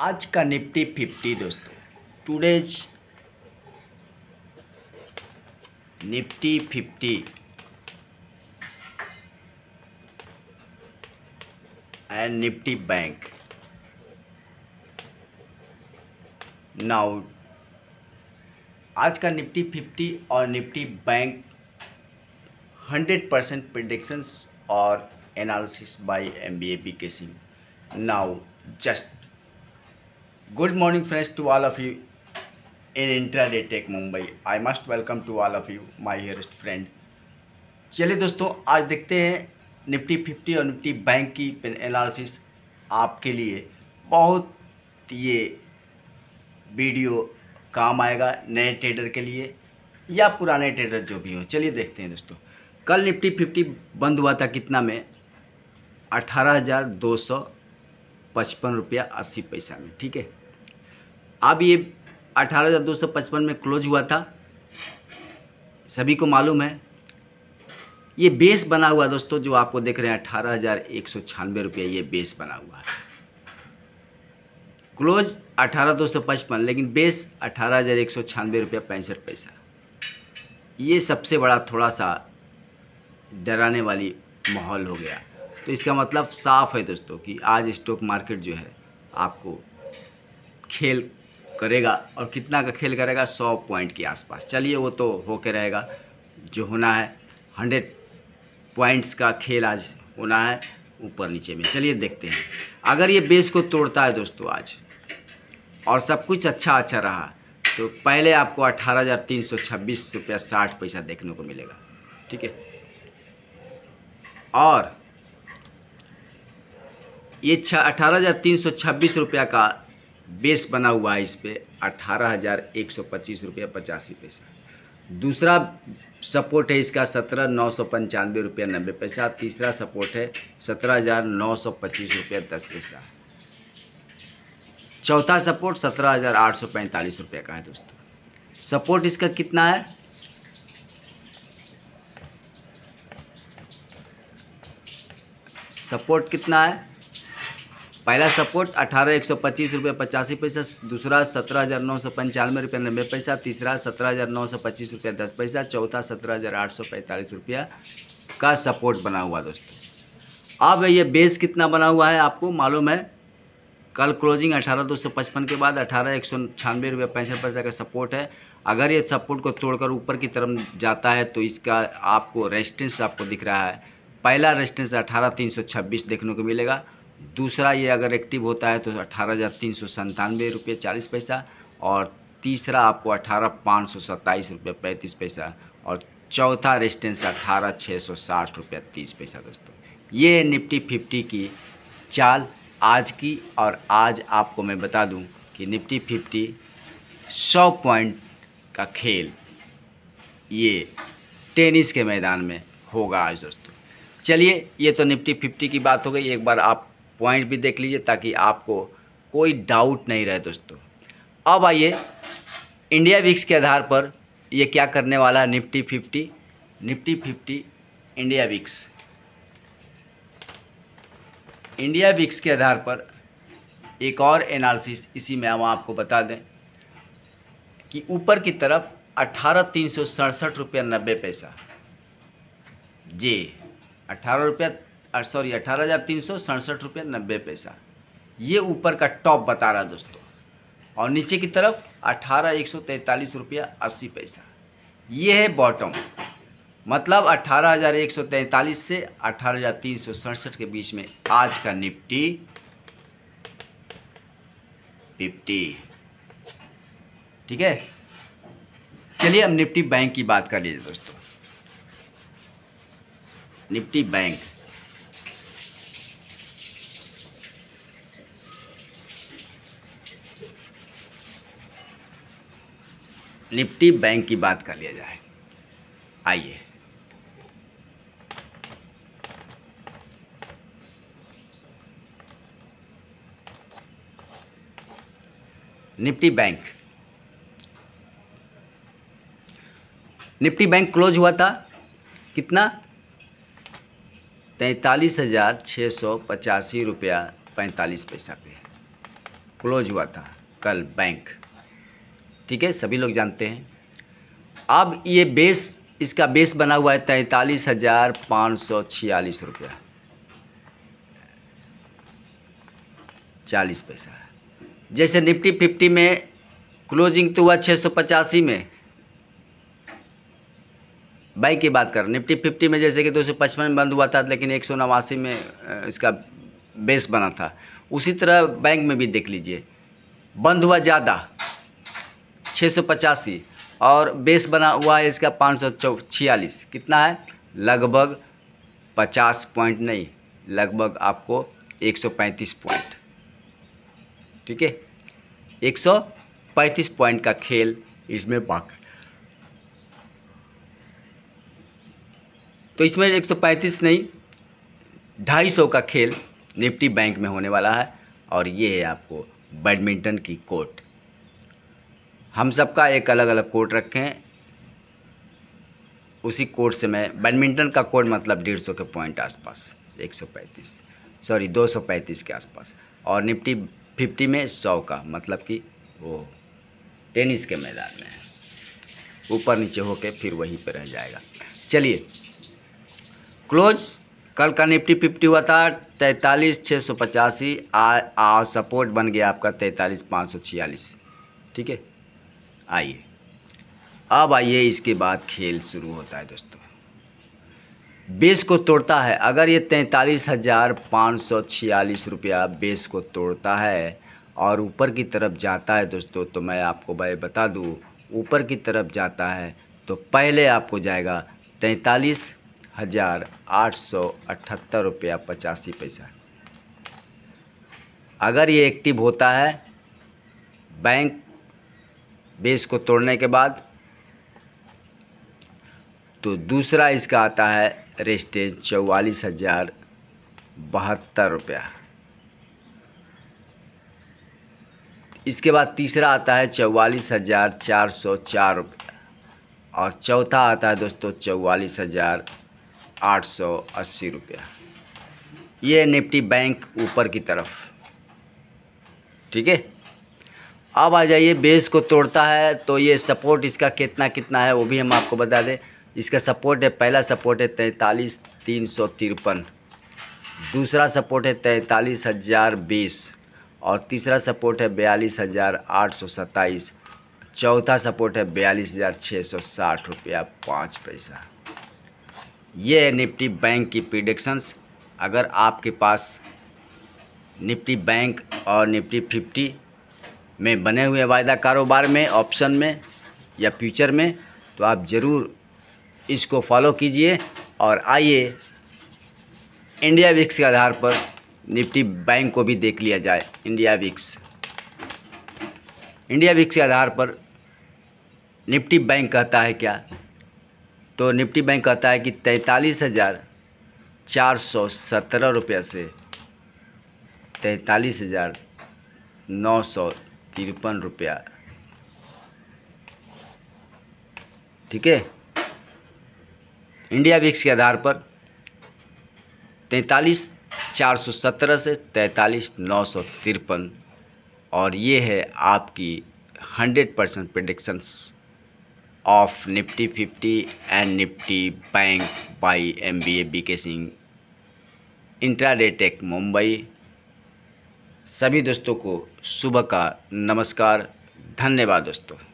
आज का Nifty fifty दोस्तों today's Nifty fifty and Nifty bank now आज का निफ्टी फिफ्टी और Nifty bank hundred percent predictions और analysis by M B B K Singh now just morning friends to all of you in intraday tech Mumbai I must welcome to all of you my dearest friend चलिए दोस्तों आज देखते हैं Nifty fifty और Nifty bank की analysis आपके लिए बहुत ये वीडियो काम आएगा नए ट्रेडर के लिए या पुराने ट्रेडर जो भी हों चलिए देखते हैं दोस्तों कल निफ्टी फिफ्टी बंद हुआ था कितना में अठारह हज़ार दो सौ पचपन रुपया अस्सी पैसा में ठीक है अब ये अठारह हज़ार दो सौ पचपन में क्लोज हुआ था सभी को मालूम है ये बेस बना हुआ दोस्तों जो आपको देख रहे हैं अठारह हज़ार एक सौ छियानवे रुपया ये बेस बना हुआ है क्लोज अठारह दो सौ पचपन लेकिन बेस अठारह हज़ार एक सौ छियानवे रुपया पैंसठ पैसा ये सबसे बड़ा थोड़ा सा डराने वाली माहौल हो गया तो इसका मतलब साफ है दोस्तों कि आज स्टॉक मार्केट जो है आपको खेल करेगा और कितना का खेल करेगा सौ पॉइंट के आसपास चलिए वो तो होके रहेगा जो होना है हंड्रेड पॉइंट्स का खेल आज होना है ऊपर नीचे में चलिए देखते हैं अगर ये बेस को तोड़ता है दोस्तों आज और सब कुछ अच्छा अच्छा रहा तो पहले आपको अठारह हज़ार तीन सौ छब्बीस रुपया साठ पैसा देखने को मिलेगा ठीक है और ये अठारह हज़ार तीन सौ छब्बीस रुपया का बेस बना हुआ है इस पर अठारह हज़ार एक सौ पच्चीस रुपया पचासी पैसा दूसरा सपोर्ट है इसका सत्रह नौ सौ पंचानवे रुपया नब्बे पैसा तीसरा सपोर्ट है सत्रह हज़ार नौ सौ पच्चीस रुपया दस पैसा चौथा सपोर्ट सत्रह हज़ार आठ सौ पैंतालीस रुपये का है दोस्तों सपोर्ट इसका कितना है सपोर्ट कितना है पहला सपोर्ट अठारह एक सौ पच्चीस रुपये पचासी पैसा दूसरा सत्रह हज़ार नौ सौ पंचानवे रुपये नब्बे पैसा तीसरा सत्रह हज़ार नौ सौ पच्चीस रुपये दस पैसा चौथा सत्रह हज़ार आठ सौ पैंतालीस रुपया का सपोर्ट बना हुआ दोस्तों अब ये बेस कितना बना हुआ है आपको मालूम है कल क्लोजिंग अठारह दो सौ पचपन के बाद अठारह एक सौ छियानवे रुपये पैंसठ पैसा का सपोर्ट है अगर ये सपोर्ट को तोड़कर ऊपर की तरफ जाता है तो इसका आपको रेजिस्टेंस आपको दिख रहा है पहला रेजिस्टेंस अठारह तीन सौ छब्बीस देखने को मिलेगा दूसरा ये अगर एक्टिव होता है तो अठारह हज़ार तीन सौ संतानवे रुपये चालीस पैसा और तीसरा आपको अठारह पाँच सौ सत्ताईस रुपये पैंतीस पैसा और चौथा रेजिस्टेंस अठारह छः सौ साठ रुपये तीस पैसा दोस्तों ये निफ्टी फिफ्टी की चाल आज की और आज आपको मैं बता दूं कि निफ्टी फिफ्टी सौ पॉइंट का खेल ये टेनिस के मैदान में होगा आज दोस्तों चलिए ये तो निफ्टी फिफ्टी की बात हो गई एक बार आप पॉइंट भी देख लीजिए ताकि आपको कोई डाउट नहीं रहे दोस्तों अब आइए इंडिया विक्स के आधार पर ये क्या करने वाला है Nifty fifty Nifty fifty India VIX India VIX के आधार पर एक और एनालिसिस इसी में हम आपको बता दें कि ऊपर की तरफ अट्ठारह तीन सौ सड़सठ रुपया नब्बे पैसा जी अट्ठारह रुपया सॉरी अठारह हज़ार तीन सौ सड़सठ रुपये नब्बे पैसा ये ऊपर का टॉप बता रहा दोस्तों और नीचे की तरफ अठारह एक सौ तैंतालीस रुपया अस्सी पैसा ये है बॉटम मतलब अठारह हज़ार एक सौ तैंतालीस से अठारह हज़ार तीन सौ सड़सठ के बीच में आज का निफ्टी फिफ्टी ठीक है चलिए अब निफ्टी बैंक की बात कर लीजिए दोस्तों निफ्टी बैंक निफ्टी बैंक की बात कर लिया जाए आइए Nifty bank Nifty bank close हुआ था कितना तैंतालीस हज़ार छः सौ पचासी रुपया पैंतालीस पैसा पे क्लोज हुआ था कल बैंक ठीक है सभी लोग जानते हैं अब ये बेस इसका बेस बना हुआ है तैंतालीस हज़ार पाँच सौ छियालीस रुपया चालीस पैसा जैसे निफ्टी फिफ्टी में क्लोजिंग तो हुआ छः सौ पचासी में बाई की बात कर निफ्टी फिफ्टी में जैसे कि दो सौ पचपन में बंद हुआ था लेकिन एक सौ नवासी में इसका बेस बना था उसी तरह बैंक में भी देख लीजिए बंद हुआ ज़्यादा छः सौ पचासी और बेस बना हुआ है इसका पाँच सौ छियालीस कितना है लगभग पचास पॉइंट नहीं लगभग आपको एक सौ पैंतीस पॉइंट ठीक है एक सौ पैंतीस पॉइंट का खेल इसमें बाकी तो इसमें एक सौ पैंतीस नहीं ढाई सौ का खेल निफ्टी बैंक में होने वाला है और ये है आपको बैडमिंटन की कोर्ट हम सब का एक अलग अलग कोर्ट रखें उसी कोर्ट से मैं बैडमिंटन का कोर्ट मतलब डेढ़ सौ के पॉइंट आसपास एक सौ पैंतीस सॉरी दो सौ पैंतीस के आसपास और निफ्टी फिफ्टी में सौ का मतलब कि वो टेनिस के मैदान में है ऊपर नीचे होके फिर वहीं पर रह जाएगा चलिए क्लोज कल का निफ्टी फिफ्टी हुआ था तैंतालीस छः सौ पचासी आ सपोर्ट बन गया आपका तैंतालीस पाँच सौ छियालीस ठीक है आइए अब आइए इसके बाद खेल शुरू होता है दोस्तों बेस को तोड़ता है अगर ये तैंतालीस हज़ार पाँच सौ छियालीस रुपया बेस को तोड़ता है और ऊपर की तरफ जाता है दोस्तों तो मैं आपको भाई बता दूँ ऊपर की तरफ जाता है तो पहले आपको जाएगा तैंतालीस हज़ार आठ सौ अठहत्तर रुपया पचासी पैसा अगर ये एक्टिव होता है बैंक बेस को तोड़ने के बाद तो दूसरा इसका आता है रेस्टेज चौवालीस हज़ार बहत्तर रुपया इसके बाद तीसरा आता है चौवालीस हज़ार चार सौ चार रुपया और चौथा आता है दोस्तों चौवालीस हज़ार आठ सौ अस्सी रुपया ये निफ्टी बैंक ऊपर की तरफ ठीक है अब आ जाइए बेस को तोड़ता है तो ये सपोर्ट इसका कितना कितना है वो भी हम आपको बता दें इसका सपोर्ट है पहला सपोर्ट है तैंतालीस तीन सौ तिरपन दूसरा सपोर्ट है तैंतालीस हज़ार बीस और तीसरा सपोर्ट है बयालीस हज़ार आठ सौ सत्ताईस चौथा सपोर्ट है बयालीस हज़ार छः सौ साठ रुपया पाँच पैसा ये है निफ्टी बैंक की प्रिडिक्शंस अगर आपके पास निफ्टी बैंक और निफ्टी फिफ्टी में बने हुए वायदा कारोबार में ऑप्शन में या फ्यूचर में तो आप ज़रूर इसको फॉलो कीजिए और आइए इंडिया विक्स के आधार पर निफ्टी बैंक को भी देख लिया जाए इंडिया विक्स इंडिया विक्स के आधार पर निफ्टी बैंक कहता है क्या तो निफ्टी बैंक कहता है कि तैंतालीस हज़ार चार सौ सत्रह रुपये से तैंतालीस हज़ार नौ सौ तिरपन रुपया ठीक है इंडिया विक्स के आधार पर तैंतालीस चार सौ सत्रह से तैंतालीस नौ सौ तिरपन और ये है आपकी hundred percent predictions of Nifty fifty and Nifty bank by M B A B K Singh इंट्राडेटेक Mumbai सभी दोस्तों को सुबह का नमस्कार धन्यवाद दोस्तों